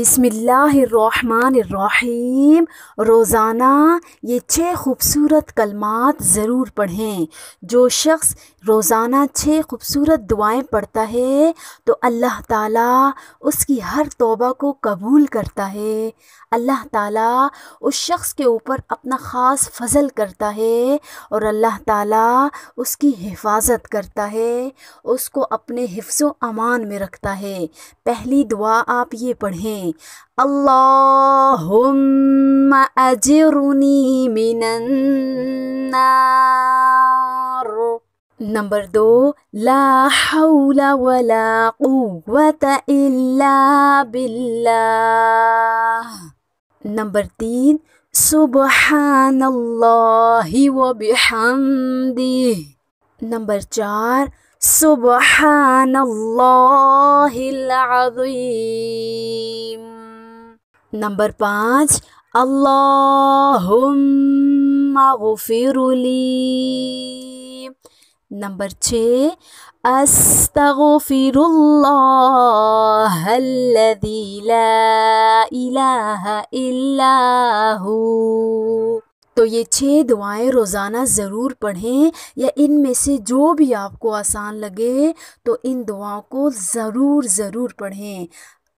बिसमीम रोज़ाना ये छः खूबसूरत कलमात ज़रूर पढ़ें जो शख्स रोज़ाना छः खूबसूरत दुआएं पढ़ता है तो अल्लाह ताला उसकी हर तौबा को कबूल करता है अल्लाह ताला उस शख्स के ऊपर अपना ख़ास फजल करता है और अल्लाह ताला उसकी हिफाजत करता है उसको अपने हिफ्स अमान में रखता है पहली दुआ आप ये पढ़ें اللهم أجرني من النار نمبر دو لا حول ولا قوة إلا بالله نمبر تين سبحان الله وبحمده نمبر چار سبحان الله العظيم نمبر 5 اللهم اغفر لي نمبر 6 استغفر الله الذي لا اله الا هو तो ये छः दुआएं रोज़ाना ज़रूर पढ़ें या इनमें से जो भी आपको आसान लगे तो इन दुआओं को ज़रूर ज़रूर पढ़ें